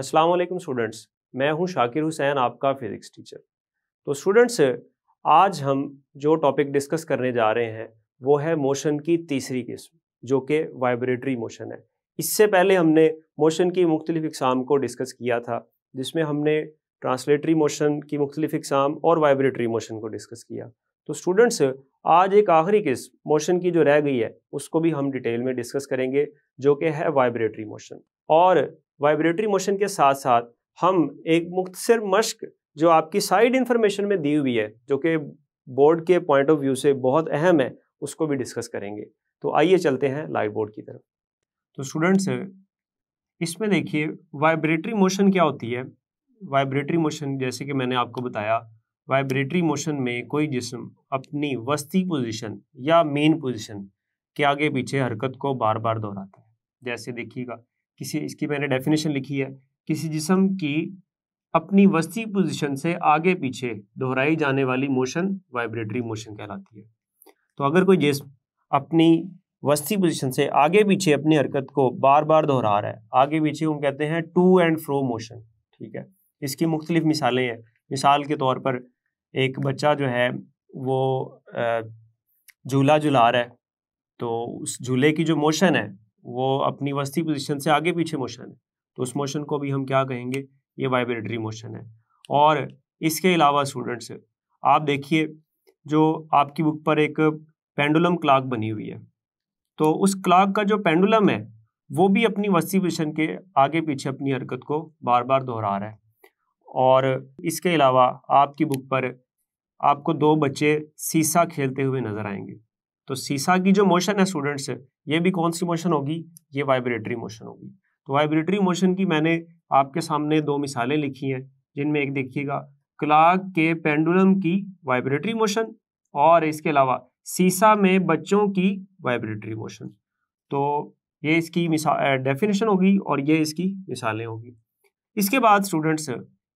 अस्सलाम वालेकुम स्टूडेंट्स मैं हूं शाकिर हुसैन आपका फिज़िक्स टीचर तो स्टूडेंट्स आज हम जो टॉपिक डिस्कस करने जा रहे हैं वो है मोशन की तीसरी किस्म जो कि वाइब्रेटरी मोशन है इससे पहले हमने मोशन की मुख्तलिफ इकसाम को डिस्कस किया था जिसमें हमने ट्रांसलेटरी मोशन की मुख्तलिफ इकसाम और वाइब्रेटरी मोशन को डिस्कस किया तो स्टूडेंट्स आज एक आखिरी किस्म मोशन की जो रह गई है उसको भी हम डिटेल में डिस्कस करेंगे जो कि है वाइब्रेटरी मोशन और वाइब्रेटरी मोशन के साथ साथ हम एक मुख्तर मश्क जो आपकी साइड इन्फॉर्मेशन में दी हुई है जो कि बोर्ड के पॉइंट ऑफ व्यू से बहुत अहम है उसको भी डिस्कस करेंगे तो आइए चलते हैं लाइव बोर्ड की तरफ तो स्टूडेंट्स इसमें देखिए वाइब्रेटरी मोशन क्या होती है वाइब्रेटरी मोशन जैसे कि मैंने आपको बताया वाइब्रेटरी मोशन में कोई जिसम अपनी वस्ती पोजिशन या मेन पोजिशन के आगे पीछे हरकत को बार बार दोहराता है जैसे देखिएगा किसी इसकी मैंने डेफिनेशन लिखी है किसी जिसम की अपनी वस्ती पोजीशन से आगे पीछे दोहराई जाने वाली मोशन वाइब्रेटरी मोशन कहलाती है तो अगर कोई जिसम अपनी वस्ती पोजीशन से आगे पीछे अपनी हरकत को बार बार दोहरा रहा है आगे पीछे हम कहते हैं टू एंड फ्रो मोशन ठीक है इसकी मुख्तलिफ मिसालें हैं मिसाल के तौर पर एक बच्चा जो है वो झूला झुला रहा है तो उस झूले की जो मोशन है वो अपनी वस्ती पोजिशन से आगे पीछे मोशन है तो उस मोशन को भी हम क्या कहेंगे ये वाइब्रेटरी मोशन है और इसके अलावा स्टूडेंट्स आप देखिए जो आपकी बुक पर एक पेंडुलम क्लाक बनी हुई है तो उस क्लाक का जो पेंडुलम है वो भी अपनी वस्ती पोजिशन के आगे पीछे अपनी हरकत को बार बार दोहरा रहा है और इसके अलावा आपकी बुक पर आपको दो बच्चे सीसा खेलते हुए नज़र आएंगे तो सीसा की जो मोशन है स्टूडेंट्स ये भी कौन सी मोशन होगी ये वाइब्रेटरी मोशन होगी तो वाइब्रेटरी मोशन की मैंने आपके सामने दो मिसालें लिखी हैं जिनमें एक देखिएगा क्लाक के पेंडुलम की वाइब्रेटरी मोशन और इसके अलावा सीसा में बच्चों की वाइब्रेटरी मोशन तो ये इसकी डेफिनेशन होगी और ये इसकी मिसालें होगी इसके बाद स्टूडेंट्स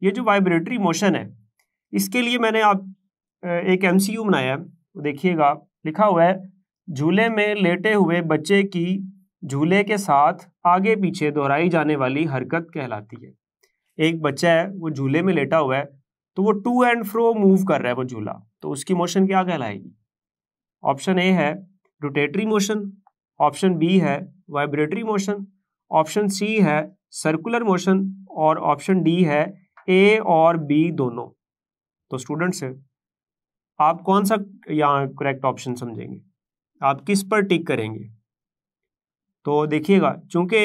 ये जो वाइब्रेटरी मोशन है इसके लिए मैंने आप एक एम बनाया है देखिएगा लिखा हुआ है झूले में लेटे हुए बच्चे की झूले के साथ आगे पीछे दोहराई जाने वाली हरकत कहलाती है एक बच्चा है वो झूले में लेटा हुआ है तो वो टू एंड फ्रो मूव कर रहा है वो झूला तो उसकी मोशन क्या कहलाएगी ऑप्शन ए है रोटेटरी मोशन ऑप्शन बी है वाइब्रेटरी मोशन ऑप्शन सी है सर्कुलर मोशन और ऑप्शन डी है ए और बी दोनों तो स्टूडेंट्स आप कौन सा यहाँ करेक्ट ऑप्शन समझेंगे आप किस पर टिक करेंगे तो देखिएगा चूंकि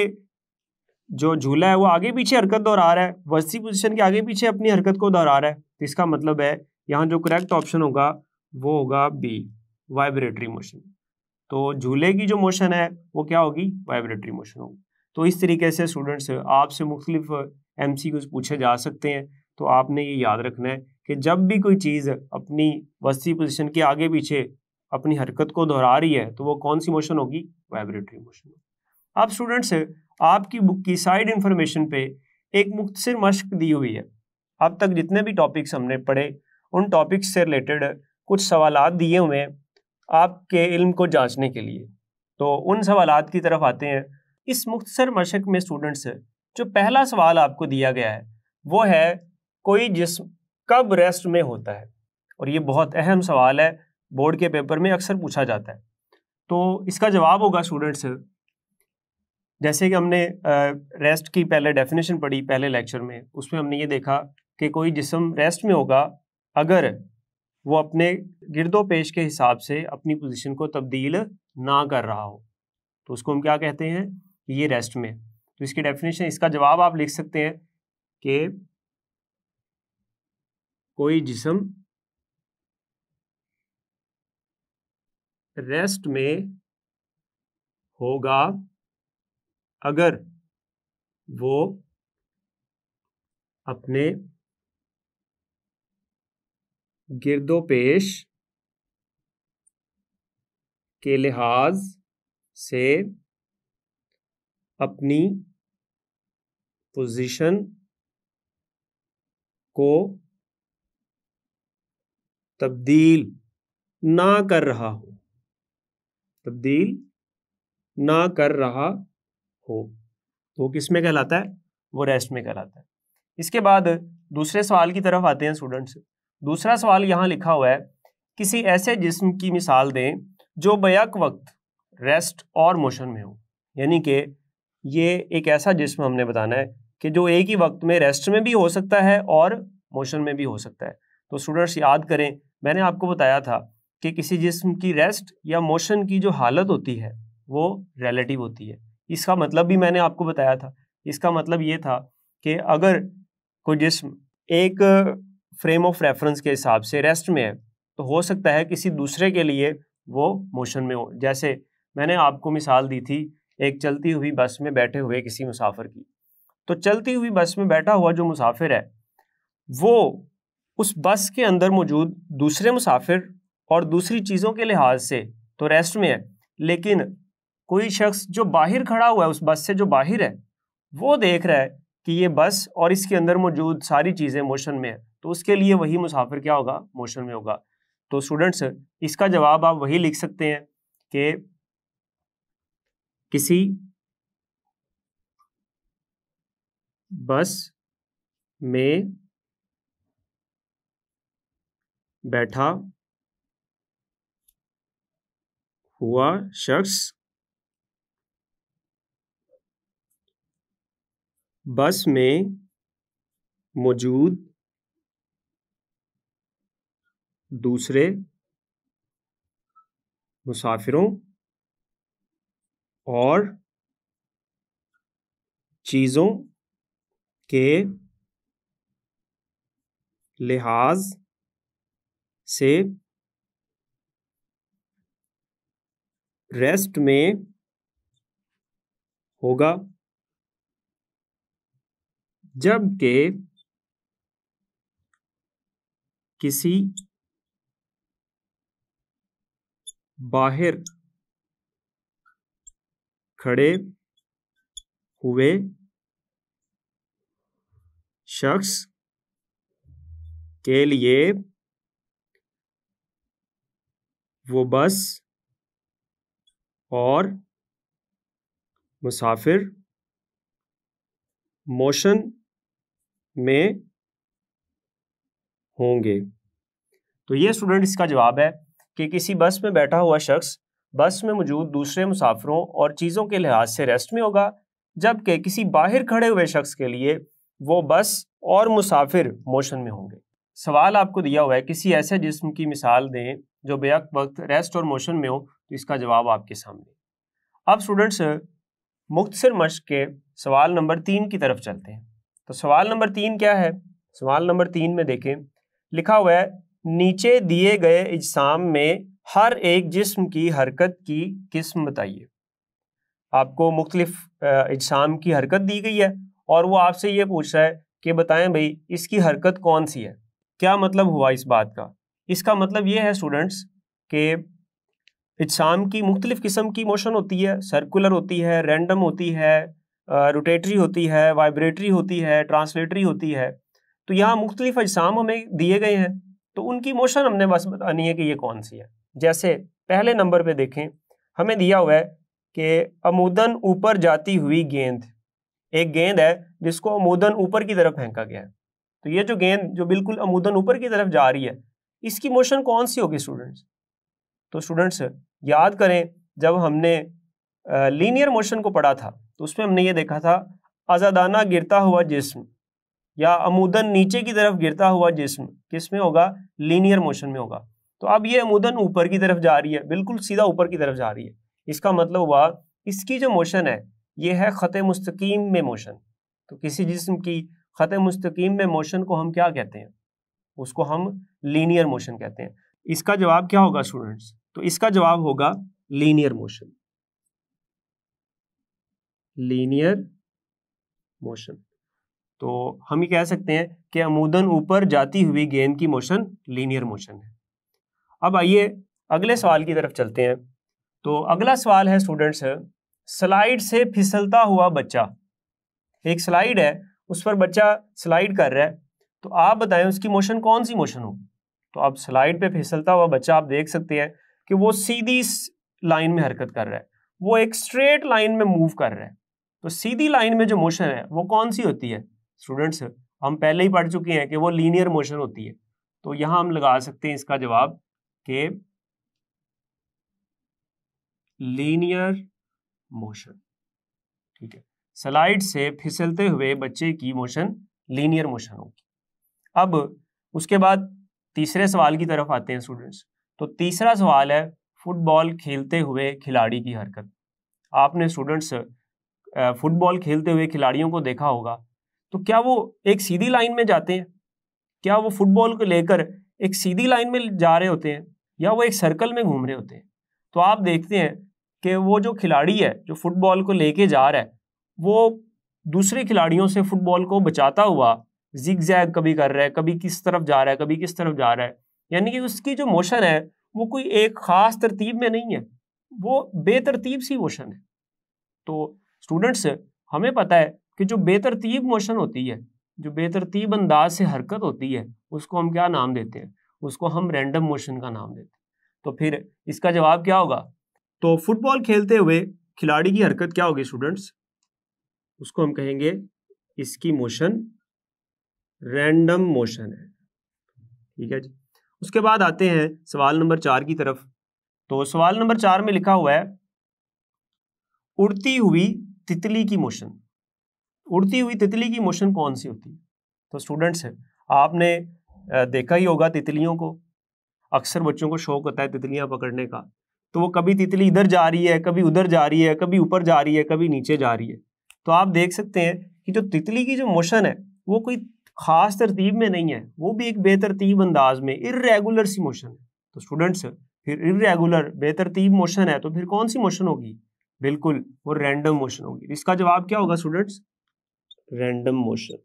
जो झूला है वो आगे पीछे हरकत दोहरा रहा है वस्ती पोजिशन के आगे पीछे अपनी हरकत को दोहरा रहा है तो इसका मतलब है यहाँ जो करेक्ट ऑप्शन होगा वो होगा बी वाइब्रेटरी मोशन तो झूले की जो मोशन है वो क्या होगी वाइब्रेटरी मोशन होगी तो इस तरीके से स्टूडेंट्स आपसे मुख्तलिफ एम पूछे जा सकते हैं तो आपने ये याद रखना है कि जब भी कोई चीज़ अपनी वस्ती पोजिशन के आगे पीछे अपनी हरकत को दोहरा रही है तो वो कौन सी मोशन होगी वाइब्रेटरी मोशन आप स्टूडेंट्स आपकी बुक की साइड इन्फॉर्मेशन पे एक मुख्तर मश्क दी हुई है अब तक जितने भी टॉपिक्स हमने पढ़े उन टॉपिक्स से रिलेटेड कुछ सवाल दिए हुए हैं आपके इल्म को जांचने के लिए तो उन सवाल की तरफ आते हैं इस मुख्तर मशक में स्टूडेंट्स जो पहला सवाल आपको दिया गया है वो है कोई जिसम कब रेस्ट में होता है और ये बहुत अहम सवाल है बोर्ड के पेपर में अक्सर पूछा जाता है तो इसका जवाब होगा स्टूडेंट्स जैसे कि हमने रेस्ट की पहले डेफिनेशन पढ़ी पहले लेक्चर में उसमें हमने ये देखा कि कोई जिसम रेस्ट में होगा अगर वो अपने गिरदो पेश के हिसाब से अपनी पोजीशन को तब्दील ना कर रहा हो तो उसको हम क्या कहते हैं ये रेस्ट में तो इसकी डेफिनेशन इसका जवाब आप लिख सकते हैं कि कोई जिसम रेस्ट में होगा अगर वो अपने गिरदोपेश के लिहाज से अपनी पोजीशन को तब्दील ना कर रहा हो तब्दील ना कर रहा हो तो किस में कहलाता है वो रेस्ट में कहलाता है इसके बाद दूसरे सवाल की तरफ आते हैं स्टूडेंट्स दूसरा सवाल यहाँ लिखा हुआ है किसी ऐसे जिस्म की मिसाल दें जो बैक वक्त रेस्ट और मोशन में हो यानी कि ये एक ऐसा जिस्म हमने बताना है कि जो एक ही वक्त में रेस्ट में भी हो सकता है और मोशन में भी हो सकता है तो स्टूडेंट्स याद करें मैंने आपको बताया था कि किसी जिस्म की रेस्ट या मोशन की जो हालत होती है वो रिलेटिव होती है इसका मतलब भी मैंने आपको बताया था इसका मतलब ये था कि अगर कोई जिस्म एक फ्रेम ऑफ रेफरेंस के हिसाब से रेस्ट में है तो हो सकता है किसी दूसरे के लिए वो मोशन में हो जैसे मैंने आपको मिसाल दी थी एक चलती हुई बस में बैठे हुए किसी मुसाफिर की तो चलती हुई बस में बैठा हुआ जो मुसाफिर है वो उस बस के अंदर मौजूद दूसरे मुसाफिर और दूसरी चीज़ों के लिहाज से तो रेस्ट में है लेकिन कोई शख्स जो बाहर खड़ा हुआ है उस बस से जो बाहर है वो देख रहा है कि ये बस और इसके अंदर मौजूद सारी चीज़ें मोशन में है तो उसके लिए वही मुसाफिर क्या होगा मोशन में होगा तो स्टूडेंट्स इसका जवाब आप वही लिख सकते हैं कि किसी बस में बैठा हुआ शख्स बस में मौजूद दूसरे मुसाफिरों और चीज़ों के लिहाज से रेस्ट में होगा जबकि किसी बाहर खड़े हुए शख्स के लिए वो बस और मुसाफिर मोशन में होंगे तो ये स्टूडेंट इसका जवाब है कि किसी बस में बैठा हुआ शख्स बस में मौजूद दूसरे मुसाफिरों और चीज़ों के लिहाज से रेस्ट में होगा जबकि किसी बाहर खड़े हुए शख्स के लिए वो बस और मुसाफिर मोशन में होंगे सवाल आपको दिया हुआ है किसी ऐसे जिस्म की मिसाल दें जो बेक वक्त रेस्ट और मोशन में हो तो इसका जवाब आपके सामने अब स्टूडेंट्स मुख्तर मश्क के सवाल नंबर तीन की तरफ चलते हैं तो सवाल नंबर तीन क्या है सवाल नंबर तीन में देखें लिखा हुआ है नीचे दिए गए इजसाम में हर एक जिस्म की हरकत की किस्म बताइए आपको मुख्तलिफ इजसाम की हरकत दी गई है और वो आपसे ये पूछ रहा है कि बताएं भाई इसकी हरकत कौन सी है क्या मतलब हुआ इस बात का इसका मतलब ये है स्टूडेंट्स के इज्साम की मुख्तलिफ़ किस्म की मोशन होती है सर्कुलर होती है रैंडम होती है रोटेटरी होती है वाइब्रेटरी होती है ट्रांसलेटरी होती है तो यहाँ मुख्तलिफ अजसाम हमें दिए गए हैं तो उनकी मोशन हमने बस बतानी है कि ये कौन सी है जैसे पहले नंबर पे देखें हमें दिया हुआ है कि अमूदन ऊपर जाती हुई गेंद एक गेंद है जिसको अमूदन ऊपर की तरफ फेंका गया है तो ये जो गेंद जो बिल्कुल अमूदन ऊपर की तरफ जा रही है इसकी मोशन कौन सी होगी स्टूडेंट्स तो स्टूडेंट्स याद करें जब हमने लीनियर मोशन को पढ़ा था तो उसमें हमने ये देखा था आज़ादाना गिरता हुआ जिसम या अमूदन नीचे की तरफ गिरता हुआ जिसम किस में होगा लीनियर मोशन में होगा तो अब ये अमूदन ऊपर की तरफ जा रही है बिल्कुल सीधा ऊपर की तरफ जा रही है इसका मतलब हुआ इसकी जो मोशन है ये है ख़त मुस्तकीम में मोशन तो किसी जिसम की ख़त मुस्तकीम में मोशन को हम क्या कहते हैं उसको हम लीनियर मोशन कहते हैं इसका जवाब क्या होगा स्टूडेंट्स तो इसका जवाब होगा लीनियर मोशन लीनियर मोशन तो हम ये कह सकते हैं कि अमूदन ऊपर जाती हुई गेंद की मोशन लीनियर मोशन है अब आइए अगले सवाल की तरफ चलते हैं तो अगला सवाल है स्टूडेंट्स स्लाइड से फिसलता हुआ बच्चा एक स्लाइड है उस पर बच्चा स्लाइड कर रहा है तो आप बताएं उसकी मोशन कौन सी मोशन हो तो आप स्लाइड पे फिसलता हुआ बच्चा आप देख सकते हैं कि वो सीधी लाइन में हरकत कर रहा है वो एक स्ट्रेट लाइन में मूव कर रहा है तो सीधी लाइन में जो मोशन है वो कौन सी होती है स्टूडेंट्स हम पहले ही पढ़ चुके हैं कि वो लीनियर मोशन होती है तो यहाँ हम लगा सकते हैं इसका जवाब कि लीनियर मोशन ठीक है स्लाइड से फिसलते हुए बच्चे की मोशन लीनियर मोशन होगी अब उसके बाद तीसरे सवाल की तरफ आते हैं स्टूडेंट्स तो तीसरा सवाल है फुटबॉल खेलते हुए खिलाड़ी की हरकत आपने स्टूडेंट्स फुटबॉल खेलते हुए खिलाड़ियों को देखा होगा तो क्या वो एक सीधी लाइन में जाते हैं क्या वो फुटबॉल को लेकर एक सीधी लाइन में जा रहे होते हैं या वो एक सर्कल में घूम रहे होते हैं तो आप देखते हैं कि वो जो खिलाड़ी है जो फुटबॉल को लेके जा रहा है वो दूसरे खिलाड़ियों से फुटबॉल को बचाता हुआ जिग कभी कर रहा है कभी किस तरफ जा रहा है कभी किस तरफ जा रहा है यानी कि उसकी जो मोशन है वो कोई एक ख़ास तरतीब में नहीं है वो बेतरतीब सी मोशन है तो स्टूडेंट्स हमें पता है कि जो बेतरतीब मोशन होती है जो बेतरतीब अंदाज से हरकत होती है उसको हम क्या नाम देते हैं उसको हम रैंडम मोशन का नाम देते हैं तो फिर इसका जवाब क्या होगा तो फुटबॉल खेलते हुए खिलाड़ी की हरकत क्या होगी स्टूडेंट्स उसको हम कहेंगे इसकी मोशन रैंडम मोशन है ठीक है जी उसके बाद आते हैं सवाल नंबर चार की तरफ तो सवाल नंबर चार में लिखा हुआ है उड़ती हुई तितली की मोशन उड़ती हुई तितली की मोशन कौन सी होती है तो स्टूडेंट्स है आपने देखा ही होगा तितलियों को अक्सर बच्चों को शौक होता है तितलियां पकड़ने का तो वो कभी तितली इधर जा रही है कभी उधर जा रही है कभी ऊपर जा रही है कभी नीचे जा रही है तो आप देख सकते हैं कि जो तितली की जो मोशन है वो कोई खास तरतीब में नहीं है वो भी एक बेतरतीब अंदाज में इरेगुलर सी मोशन है तो स्टूडेंट्स फिर इरेगुलर बेतरतीब मोशन है तो फिर कौन सी मोशन होगी बिल्कुल वो रैंडम मोशन होगी इसका जवाब क्या होगा स्टूडेंट्स रैंडम मोशन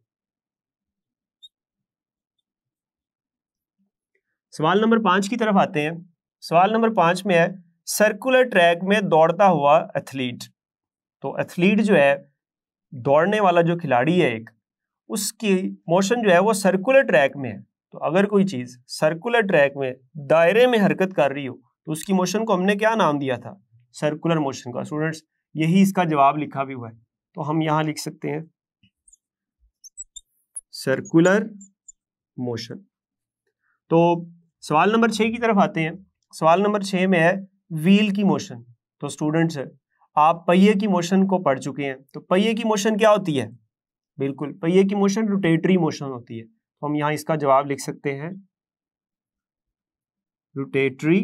सवाल नंबर पांच की तरफ आते हैं सवाल नंबर पांच में है सर्कुलर ट्रैक में दौड़ता हुआ एथलीट तो एथलीट जो है दौड़ने वाला जो खिलाड़ी है एक उसकी मोशन जो है वो सर्कुलर ट्रैक में है तो अगर कोई चीज़ सर्कुलर ट्रैक में दायरे में हरकत कर रही हो तो उसकी मोशन को हमने क्या नाम दिया था सर्कुलर मोशन का स्टूडेंट्स यही इसका जवाब लिखा भी हुआ है तो हम यहाँ लिख सकते हैं सर्कुलर मोशन तो सवाल नंबर छः की तरफ आते हैं सवाल नंबर छः में है व्हील की मोशन तो स्टूडेंट्स आप पहिए की मोशन को पढ़ चुके हैं तो पहिए की मोशन क्या होती है बिल्कुल पहिए की मोशन रोटेटरी मोशन होती है तो हम यहाँ इसका जवाब लिख सकते हैं रोटेटरी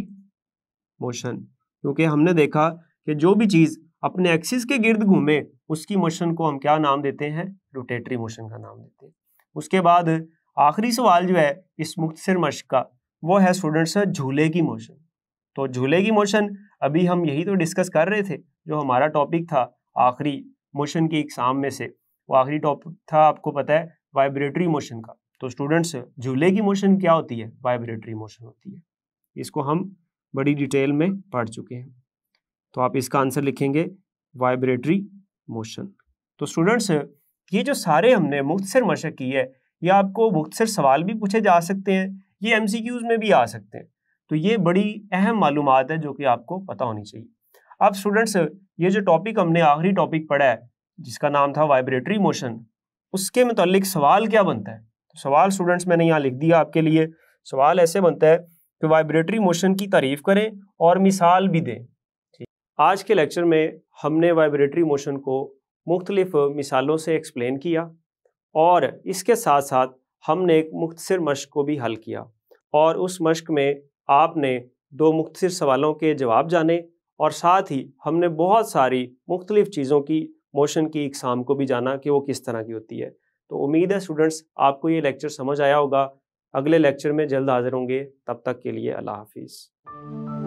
मोशन क्योंकि हमने देखा कि जो भी चीज़ अपने एक्सिस के गिर्द घूमे उसकी मोशन को हम क्या नाम देते हैं रोटेटरी मोशन का नाम देते हैं उसके बाद आखिरी सवाल जो है इस मुख्तर मश्क का वो है स्टूडेंट्स झूले की मोशन तो झूले की मोशन अभी हम यही तो डिस्कस कर रहे थे जो हमारा टॉपिक था आखिरी मोशन की एग्जाम में से वो आखिरी टॉपिक था आपको पता है वाइब्रेटरी मोशन का तो स्टूडेंट्स झूले की मोशन क्या होती है वाइब्रेटरी मोशन होती है इसको हम बड़ी डिटेल में पढ़ चुके हैं तो आप इसका आंसर लिखेंगे वाइब्रेटरी मोशन तो स्टूडेंट्स ये जो सारे हमने मुख्तर मशक की है ये आपको मुख्तर सवाल भी पूछे जा सकते हैं ये एम में भी आ सकते हैं तो ये बड़ी अहम मालूम है जो कि आपको पता होनी चाहिए अब स्टूडेंट्स ये जो टॉपिक हमने आखिरी टॉपिक पढ़ा है जिसका नाम था वाइब्रेटरी मोशन उसके मतलब सवाल क्या बनता है तो सवाल स्टूडेंट्स मैंने यहाँ लिख दिया आपके लिए सवाल ऐसे बनता है कि वाइब्रेटरी मोशन की तारीफ करें और मिसाल भी दें ठीक आज के लेक्चर में हमने वाइब्रेटरी मोशन को मुख्तलिफ मिसालों से एक्सप्लेन किया और इसके साथ साथ हमने एक मुख्तर मश्क को भी हल किया और उस मश्क में आपने दो मुख्तर सवालों के जवाब जाने और साथ ही हमने बहुत सारी मुख्तलिफ़ चीज़ों की मोशन की इकसाम को भी जाना कि वो किस तरह की होती है तो उम्मीद है स्टूडेंट्स आपको ये लेक्चर समझ आया होगा अगले लेक्चर में जल्द हाजिर होंगे तब तक के लिए अल्लाह हाफिज़